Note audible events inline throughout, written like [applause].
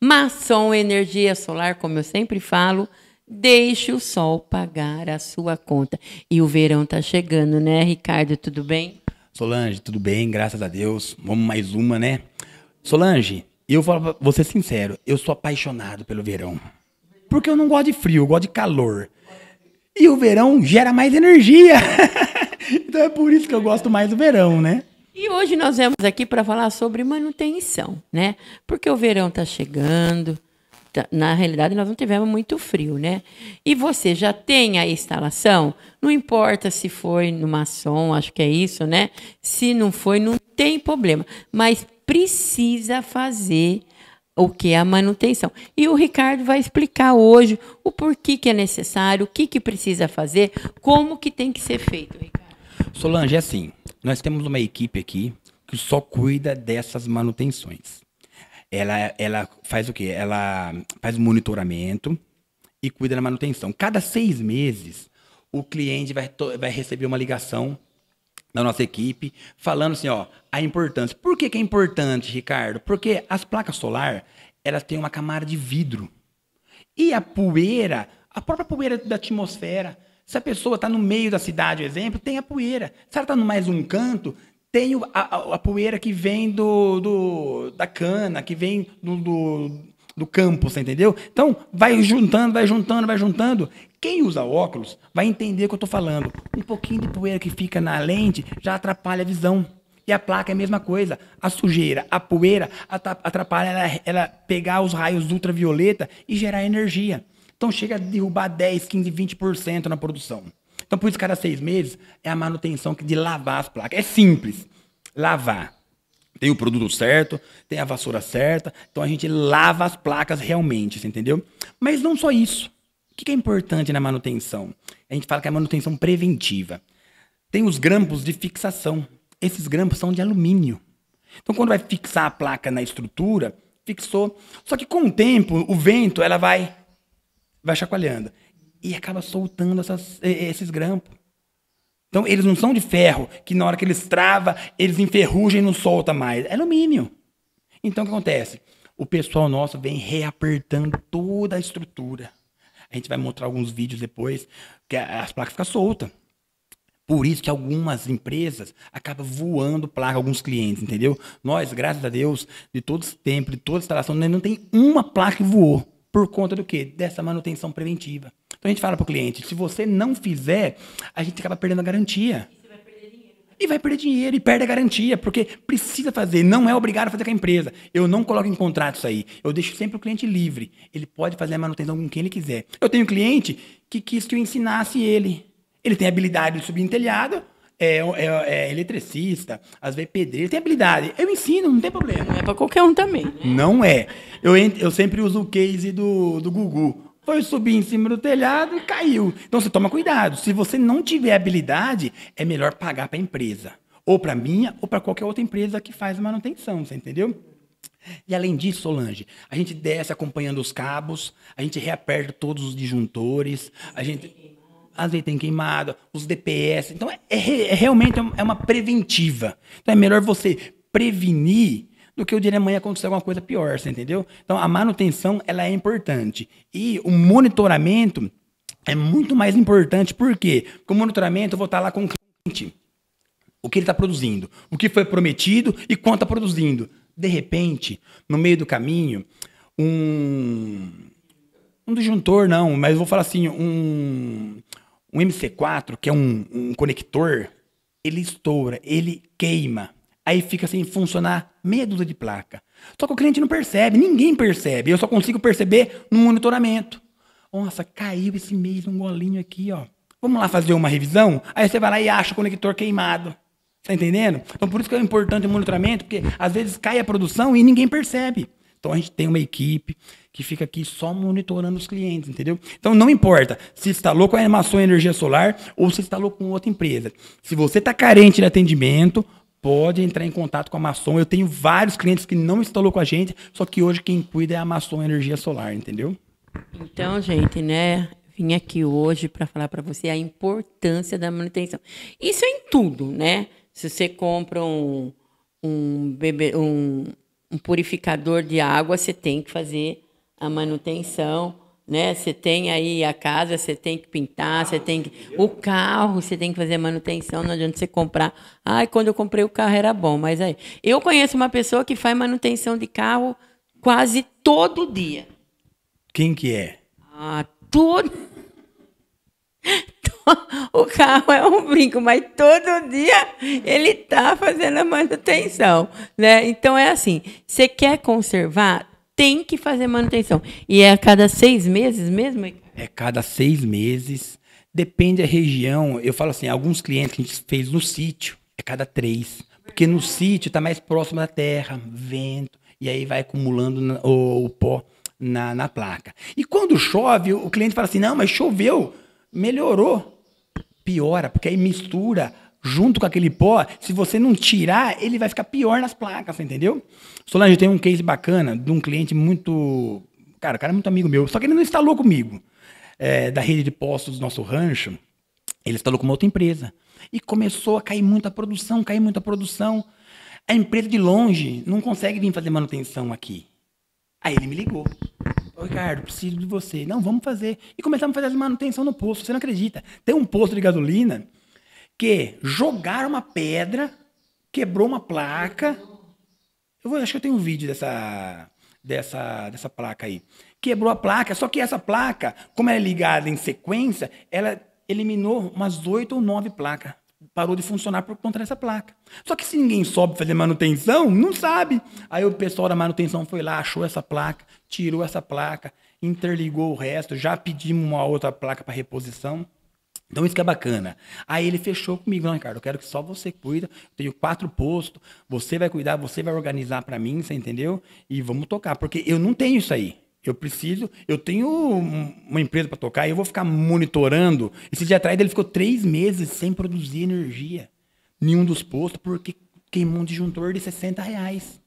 Mas som, energia solar, como eu sempre falo, deixe o sol pagar a sua conta. E o verão está chegando, né, Ricardo? Tudo bem? Solange, tudo bem, graças a Deus. Vamos mais uma, né? Solange, eu vou, vou ser sincero, eu sou apaixonado pelo verão. Porque eu não gosto de frio, eu gosto de calor. E o verão gera mais energia. [laughs] então é por isso que eu gosto mais do verão, né? E hoje nós viemos aqui para falar sobre manutenção, né? Porque o verão está chegando. Tá, na realidade, nós não tivemos muito frio, né? E você já tem a instalação? Não importa se foi no maçom, acho que é isso, né? Se não foi, não tem problema. Mas precisa fazer o que é a manutenção. E o Ricardo vai explicar hoje o porquê que é necessário, o que, que precisa fazer, como que tem que ser feito, Ricardo. Solange, é assim, nós temos uma equipe aqui que só cuida dessas manutenções. Ela, ela faz o quê? Ela faz monitoramento e cuida da manutenção. Cada seis meses, o cliente vai, vai receber uma ligação da nossa equipe falando assim, ó, a importância. Por que, que é importante, Ricardo? Porque as placas solar, elas têm uma camada de vidro. E a poeira, a própria poeira da atmosfera, se a pessoa está no meio da cidade, por exemplo, tem a poeira. Se ela está no mais um canto, tem a, a, a poeira que vem do, do, da cana, que vem do, do, do campo, você entendeu? Então, vai juntando, vai juntando, vai juntando. Quem usa óculos vai entender o que eu estou falando. Um pouquinho de poeira que fica na lente já atrapalha a visão. E a placa é a mesma coisa. A sujeira, a poeira atrapalha ela, ela pegar os raios ultravioleta e gerar energia. Então chega a derrubar 10, 15, 20% na produção. Então por isso, cada seis meses, é a manutenção de lavar as placas. É simples. Lavar. Tem o produto certo, tem a vassoura certa. Então a gente lava as placas realmente, você entendeu? Mas não só isso. O que é importante na manutenção? A gente fala que é a manutenção preventiva. Tem os grampos de fixação. Esses grampos são de alumínio. Então, quando vai fixar a placa na estrutura, fixou. Só que com o tempo, o vento ela vai vai chacoalhando. E acaba soltando essas, esses grampos. Então, eles não são de ferro, que na hora que eles trava, eles enferrujam e não solta mais. É alumínio. Então, o que acontece? O pessoal nosso vem reapertando toda a estrutura. A gente vai mostrar alguns vídeos depois, que as placas ficam soltas. Por isso que algumas empresas acabam voando placa, alguns clientes, entendeu? Nós, graças a Deus, de todos os tempos, de toda a instalação, não tem uma placa que voou. Por conta do quê? Dessa manutenção preventiva. Então a gente fala para o cliente, se você não fizer, a gente acaba perdendo a garantia. E vai perder dinheiro, né? e vai perder dinheiro e perde a garantia, porque precisa fazer, não é obrigado a fazer com a empresa. Eu não coloco em contrato isso aí. Eu deixo sempre o cliente livre. Ele pode fazer a manutenção com quem ele quiser. Eu tenho um cliente que quis que eu ensinasse ele. Ele tem habilidade de subir em telhado, é, é, é, é eletricista, às vezes pedreiro, tem habilidade. Eu ensino, não tem problema. Não é para qualquer um também. Né? Não é. Eu, eu sempre uso o case do, do Gugu. Foi subir em cima do telhado e caiu. Então você toma cuidado. Se você não tiver habilidade, é melhor pagar para a empresa. Ou para minha, ou para qualquer outra empresa que faz manutenção, você entendeu? E além disso, Solange, a gente desce acompanhando os cabos, a gente reaperta todos os disjuntores, a gente as vezes tem queimado, os DPS. Então, é, é, é realmente é, é uma preventiva. Então, é melhor você prevenir do que o dia de amanhã acontecer alguma coisa pior, você entendeu? Então, a manutenção, ela é importante. E o monitoramento é muito mais importante. Por quê? Porque o monitoramento, eu vou estar lá com o cliente. O que ele está produzindo, o que foi prometido e quanto está produzindo. De repente, no meio do caminho, um um disjuntor, não, mas vou falar assim, um, um MC4, que é um, um conector, ele estoura, ele queima. Aí fica sem funcionar meia dúzia de placa. Só que o cliente não percebe, ninguém percebe. Eu só consigo perceber no monitoramento. Nossa, caiu esse mês um golinho aqui, ó. Vamos lá fazer uma revisão? Aí você vai lá e acha o conector queimado. Tá entendendo? Então por isso que é importante o monitoramento, porque às vezes cai a produção e ninguém percebe. Então a gente tem uma equipe que fica aqui só monitorando os clientes, entendeu? Então não importa se instalou tá com a Amazon Energia Solar ou se instalou tá com outra empresa. Se você está carente de atendimento, pode entrar em contato com a Maçom. Eu tenho vários clientes que não instalou com a gente, só que hoje quem cuida é a Maçom Energia Solar, entendeu? Então, gente, né? Vim aqui hoje para falar para você a importância da manutenção. Isso é em tudo, né? Se você compra um, um, bebê, um, um purificador de água, você tem que fazer a manutenção, né? Você tem aí a casa, você tem que pintar, você tem que... o carro, você tem que fazer a manutenção, não adianta você comprar. Ai, quando eu comprei o carro era bom, mas aí eu conheço uma pessoa que faz manutenção de carro quase todo dia. Quem que é? Ah, todo [laughs] o carro é um brinco, mas todo dia ele tá fazendo a manutenção, né? Então é assim, você quer conservar, tem que fazer manutenção. E é a cada seis meses mesmo? É cada seis meses. Depende da região. Eu falo assim, alguns clientes que a gente fez no sítio, é cada três. Porque no sítio tá mais próximo da terra, vento, e aí vai acumulando o, o, pó na, na placa. E quando chove, o cliente fala assim, não, mas choveu, melhorou piora, porque aí mistura junto com aquele pó, se você não tirar, ele vai ficar pior nas placas, entendeu? Solange, tem um case bacana de um cliente muito. Cara, o cara é muito amigo meu, só que ele não instalou comigo. É, da rede de postos do nosso rancho, ele instalou com uma outra empresa. E começou a cair muita produção, cair muita produção. A empresa de longe não consegue vir fazer manutenção aqui. Aí ele me ligou. Ricardo, preciso de você. Não, vamos fazer. E começamos a fazer as manutenção no posto. Você não acredita. Tem um posto de gasolina que jogaram uma pedra, quebrou uma placa. Eu vou, acho que eu tenho um vídeo dessa, dessa, dessa placa aí. Quebrou a placa, só que essa placa, como ela é ligada em sequência, ela eliminou umas oito ou nove placas parou de funcionar por conta dessa placa. Só que se ninguém sobe fazer manutenção, não sabe. Aí o pessoal da manutenção foi lá, achou essa placa, tirou essa placa, interligou o resto, já pedimos uma outra placa para reposição. Então isso que é bacana. Aí ele fechou comigo, não, Ricardo, eu quero que só você cuida. Eu tenho quatro postos, você vai cuidar, você vai organizar para mim, você entendeu? E vamos tocar, porque eu não tenho isso aí. Eu preciso, eu tenho uma empresa para tocar e eu vou ficar monitorando. Esse dia atrás ele ficou três meses sem produzir energia. Nenhum dos postos, porque queimou um disjuntor de 60 reais.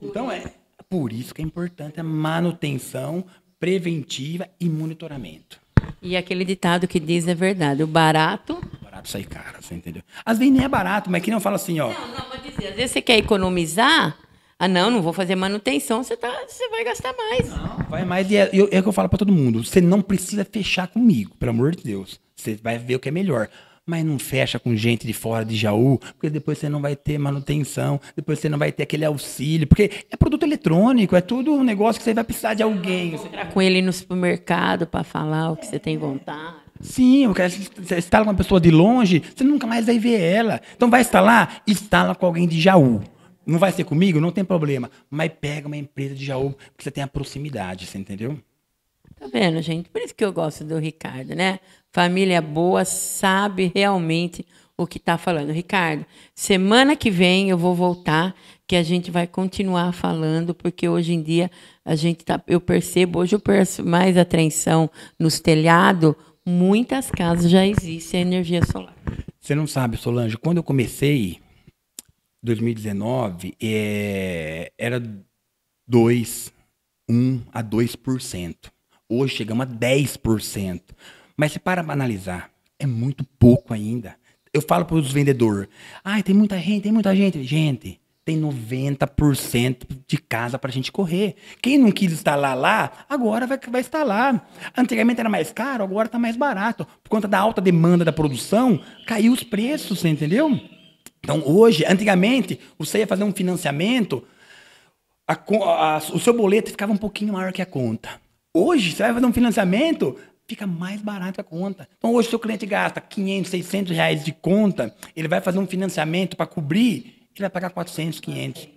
Então é por isso que é importante a manutenção preventiva e monitoramento. E aquele ditado que diz é verdade, o barato. O barato sai caro, você entendeu? Às vezes nem é barato, mas que não fala assim, ó. Não, não, vou dizer, às vezes você quer economizar, ah, não, não vou fazer manutenção, você, tá, vai gastar mais. Não, vai mais. E é, eu, é o que eu falo para todo mundo: você não precisa fechar comigo, pelo amor de Deus. Você vai ver o que é melhor. Mas não fecha com gente de fora de Jaú, porque depois você não vai ter manutenção, depois você não vai ter aquele auxílio, porque é produto eletrônico, é tudo um negócio que você vai precisar de alguém. Você entrar tá com ele no supermercado para falar o que você tem vontade. Sim, você instala com uma pessoa de longe, você nunca mais vai ver ela. Então vai instalar, instala com alguém de Jaú. Não vai ser comigo? Não tem problema. Mas pega uma empresa de Jaú, porque você tem a proximidade, você entendeu? Tá vendo, gente? Por isso que eu gosto do Ricardo, né? Família boa sabe realmente o que tá falando. Ricardo, semana que vem eu vou voltar, que a gente vai continuar falando, porque hoje em dia a gente tá. Eu percebo, hoje eu presto mais atenção nos telhados, muitas casas já existe a energia solar. Você não sabe, Solange, quando eu comecei 2019 é, era 2, 1 a 2%. Hoje chegamos a 10%. Mas se para analisar, é muito pouco ainda. Eu falo para os vendedores: ah, tem muita gente, tem muita gente. Gente, tem 90% de casa para a gente correr. Quem não quis instalar lá, agora vai, vai instalar. Antigamente era mais caro, agora está mais barato. Por conta da alta demanda da produção, caiu os preços, entendeu? Então, hoje, antigamente, você ia fazer um financiamento, a, a, o seu boleto ficava um pouquinho maior que a conta. Hoje, você vai fazer um financiamento, fica mais barato a conta. Então, hoje, seu cliente gasta 500, 600 reais de conta, ele vai fazer um financiamento para cobrir, ele vai pagar 400, 500.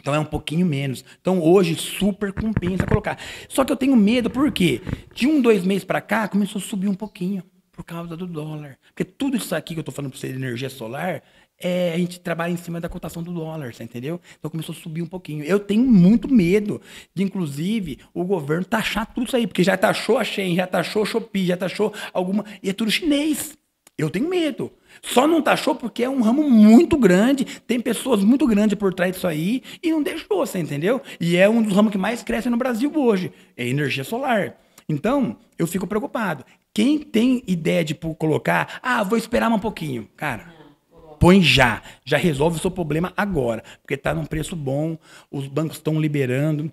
Então, é um pouquinho menos. Então, hoje, super compensa colocar. Só que eu tenho medo, por quê? De um, dois meses para cá, começou a subir um pouquinho por causa do dólar. Porque tudo isso aqui que eu estou falando para você de energia solar é, a gente trabalha em cima da cotação do dólar, entendeu? Então começou a subir um pouquinho. Eu tenho muito medo de, inclusive, o governo taxar tudo isso aí, porque já taxou a Shen, já taxou a Shopee, já taxou alguma. E é tudo chinês. Eu tenho medo. Só não taxou porque é um ramo muito grande, tem pessoas muito grandes por trás disso aí e não deixou, você entendeu? E é um dos ramos que mais cresce no Brasil hoje, é energia solar. Então, eu fico preocupado. Quem tem ideia de tipo, colocar, ah, vou esperar um pouquinho, cara põe já. Já resolve o seu problema agora, porque está num preço bom, os bancos estão liberando.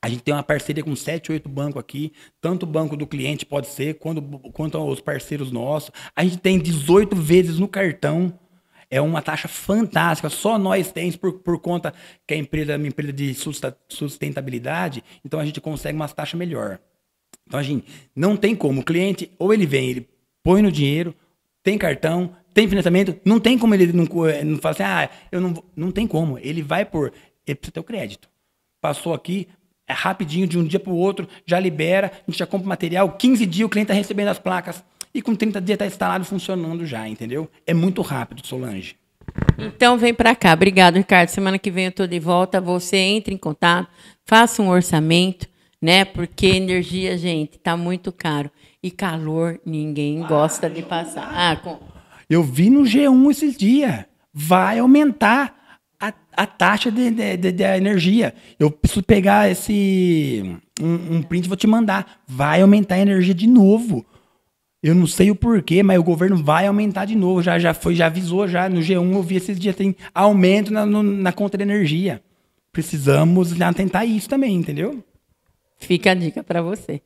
A gente tem uma parceria com sete, oito bancos aqui, tanto o banco do cliente pode ser, quanto, quanto os parceiros nossos. A gente tem 18 vezes no cartão. É uma taxa fantástica, só nós temos por, por conta que a empresa é uma empresa de sustentabilidade, então a gente consegue uma taxa melhor. Então, a assim, gente não tem como. O cliente, ou ele vem, ele põe no dinheiro, tem cartão, tem financiamento, não tem como ele não, eh, não assim, ah, eu não Não tem como. Ele vai por. Ele precisa ter o crédito. Passou aqui, é rapidinho, de um dia para o outro, já libera, a gente já compra material, 15 dias o cliente está recebendo as placas. E com 30 dias está instalado funcionando já, entendeu? É muito rápido, Solange. Então vem para cá. Obrigado, Ricardo. Semana que vem eu estou de volta. Você entre em contato, faça um orçamento, né? Porque energia, gente, tá muito caro. E calor ninguém gosta de passar. Ah, com... Eu vi no G1 esses dias. Vai aumentar a, a taxa de, de, de, de energia. Eu preciso pegar esse. Um, um print, vou te mandar. Vai aumentar a energia de novo. Eu não sei o porquê, mas o governo vai aumentar de novo. Já, já foi, já avisou já no G1. Eu vi esses dias tem aumento na, no, na conta de energia. Precisamos tentar isso também, entendeu? Fica a dica para você.